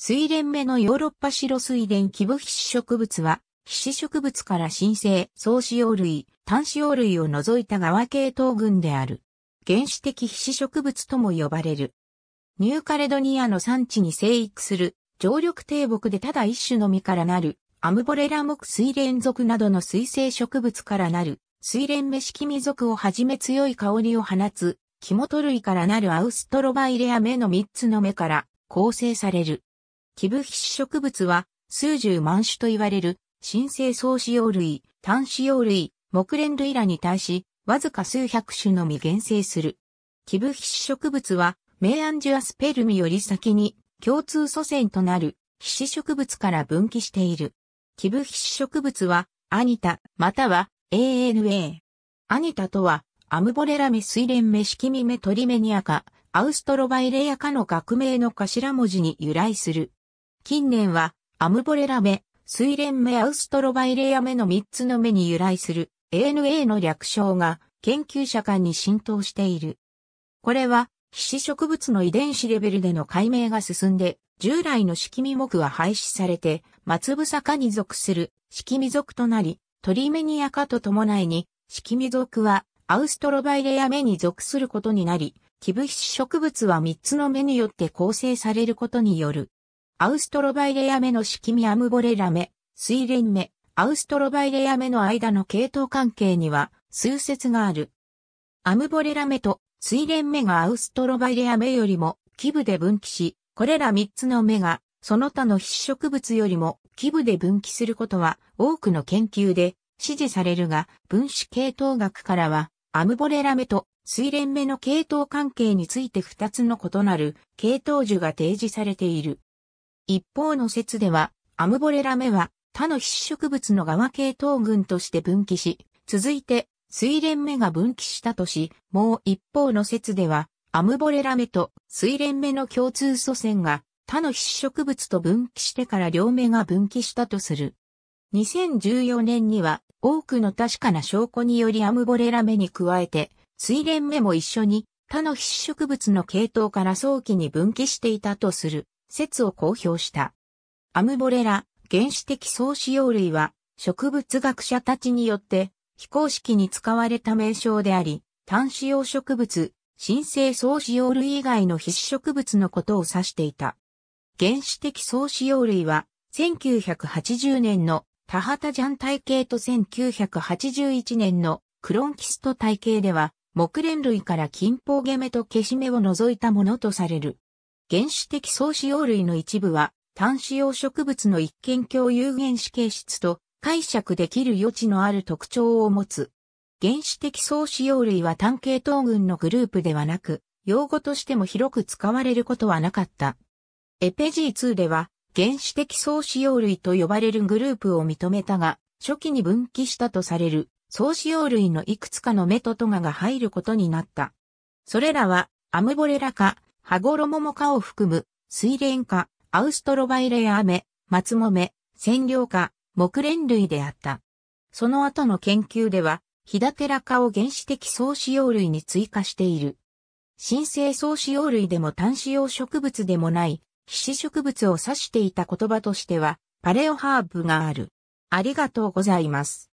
水蓮目のヨーロッパ白水蓮キブ皮脂植物は、皮脂植物から新生、総子葉類、単子葉類を除いた側系統群である。原始的皮脂植物とも呼ばれる。ニューカレドニアの産地に生育する、常緑低木でただ一種の実からなる、アムボレラ木水蓮属などの水生植物からなる、水蓮目式味属をはじめ強い香りを放つ、モト類からなるアウストロバイレア目の3つの目から構成される。キブヒシ植物は数十万種と言われる新生草子葉類、単子葉類、木蓮類らに対し、わずか数百種のみ減生する。キブヒシ植物は、アンジュアスペルミより先に共通祖先となる皮脂植物から分岐している。キブヒシ植物は、アニタ、または ANA。アニタとは、アムボレラメスイレンメシキミメトリメニアカ、アウストロバイレアカの学名の頭文字に由来する。近年は、アムボレラ目、スイレン目アウストロバイレア目の3つの目に由来する ANA の略称が研究者間に浸透している。これは、皮脂植物の遺伝子レベルでの解明が進んで、従来の色味目は廃止されて、松房科に属する色味属となり、トリメニア科と伴いに、色味属はアウストロバイレア目に属することになり、キ部皮脂植物は3つの目によって構成されることによるアウストロバイレア目のシキミアムボレラ目、レ蓮目、アウストロバイレア目の間の系統関係には数説がある。アムボレラ目とレ蓮目がアウストロバイレア目よりも基部で分岐し、これら3つの目がその他の必植物よりも基部で分岐することは多くの研究で支持されるが、分子系統学からはアムボレラ目とレ蓮目の系統関係について2つの異なる系統樹が提示されている。一方の説では、アムボレラ目は他の必植物の側系統群として分岐し、続いて、水蓮目が分岐したとし、もう一方の説では、アムボレラ目と水蓮目の共通祖先が他の必植物と分岐してから両目が分岐したとする。2014年には多くの確かな証拠によりアムボレラ目に加えて、水蓮目も一緒に他の必植物の系統から早期に分岐していたとする説を公表した。アムボレラ、原始的総使用類は、植物学者たちによって非公式に使われた名称であり、単使用植物、新生総使用類以外の必植物のことを指していた。原始的総使用類は、1980年のタハタジャン体系と1981年のクロンキスト体系では、木蓮類から金峰ゲメとケシメを除いたものとされる。原始的総使用類の一部は、単使用植物の一見共有原子形質と解釈できる余地のある特徴を持つ。原始的総使用類は単系統群のグループではなく、用語としても広く使われることはなかった。エペ G2 では、原始的総使用類と呼ばれるグループを認めたが、初期に分岐したとされる、総使用類のいくつかの目とトガが入ることになった。それらは、アムボレラ科、羽衣もかを含む、水蓮科、アウストロバイレアアメ、松もめ、染料科、木蓮類であった。その後の研究では、ヒダテラ科を原始的総使用類に追加している。新生草使用類でも単子用植物でもない、皮脂植物を指していた言葉としては、パレオハーブがある。ありがとうございます。